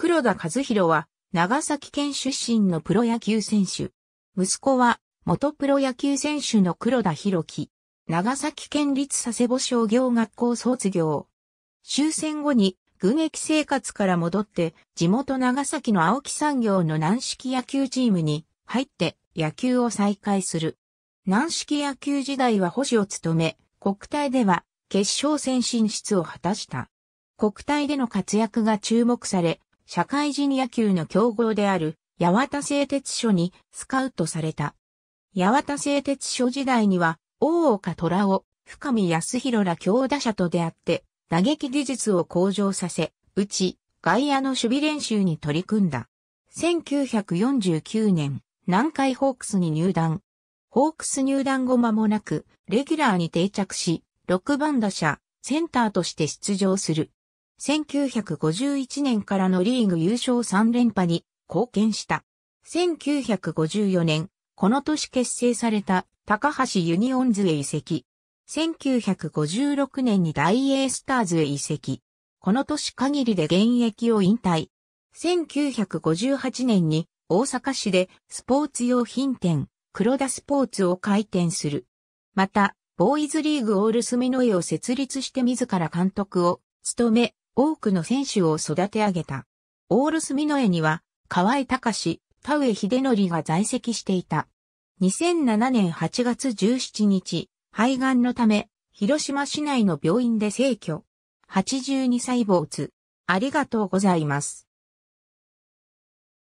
黒田和弘は、長崎県出身のプロ野球選手。息子は、元プロ野球選手の黒田博樹。長崎県立佐世保商業学校卒業。終戦後に、軍役生活から戻って、地元長崎の青木産業の軟式野球チームに入って野球を再開する。軟式野球時代は保守を務め、国体では決勝戦進出を果たした。国体での活躍が注目され、社会人野球の競合である、八幡製鉄所にスカウトされた。八幡製鉄所時代には、大岡虎を深見康弘ら強打者と出会って、打撃技術を向上させ、うち、外野の守備練習に取り組んだ。1949年、南海ホークスに入団。ホークス入団後間もなく、レギュラーに定着し、6番打者、センターとして出場する。1951年からのリーグ優勝3連覇に貢献した。1954年、この年結成された高橋ユニオンズへ移籍。1956年に大英スターズへ移籍。この年限りで現役を引退。1958年に大阪市でスポーツ用品店、黒田スポーツを開店する。また、ボーイズリーグオールスミノイを設立して自ら監督を務め、多くの選手を育て上げた。オールスミノエには、河合隆、田上秀則が在籍していた。2007年8月17日、肺がんのため、広島市内の病院で逝去。82歳坊主。ありがとうございます。